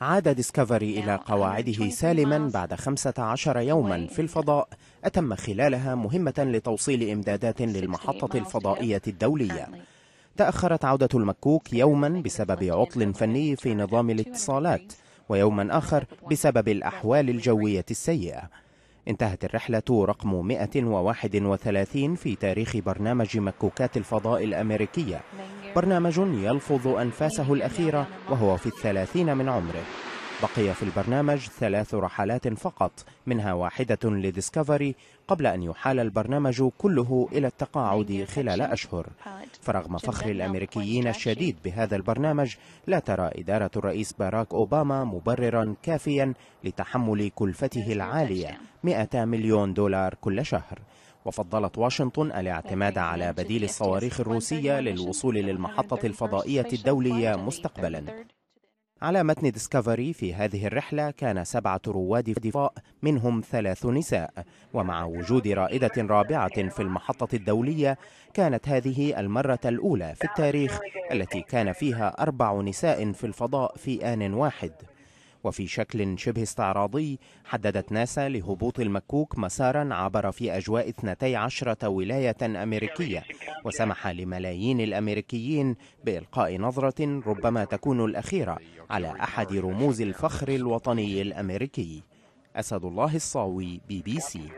عاد ديسكفري إلى قواعده سالما بعد 15 يوما في الفضاء أتم خلالها مهمة لتوصيل إمدادات للمحطة الفضائية الدولية تأخرت عودة المكوك يوما بسبب عطل فني في نظام الاتصالات ويوما آخر بسبب الأحوال الجوية السيئة انتهت الرحلة رقم 131 في تاريخ برنامج مكوكات الفضاء الأمريكية برنامج يلفظ أنفاسه الأخيرة وهو في الثلاثين من عمره بقي في البرنامج ثلاث رحلات فقط منها واحدة لديسكفري قبل أن يحال البرنامج كله إلى التقاعد خلال أشهر فرغم فخر الأمريكيين الشديد بهذا البرنامج لا ترى إدارة الرئيس باراك أوباما مبررا كافيا لتحمل كلفته العالية 200 مليون دولار كل شهر وفضلت واشنطن الاعتماد على بديل الصواريخ الروسية للوصول للمحطة الفضائية الدولية مستقبلا على متن ديسكفري في هذه الرحلة كان سبعة رواد فضاء منهم ثلاث نساء ومع وجود رائدة رابعة في المحطة الدولية كانت هذه المرة الأولى في التاريخ التي كان فيها أربع نساء في الفضاء في آن واحد وفي شكل شبه استعراضي حددت ناسا لهبوط المكوك مسارا عبر في أجواء 12 ولاية أمريكية وسمح لملايين الأمريكيين بإلقاء نظرة ربما تكون الأخيرة على أحد رموز الفخر الوطني الأمريكي أسد الله الصاوي بي بي سي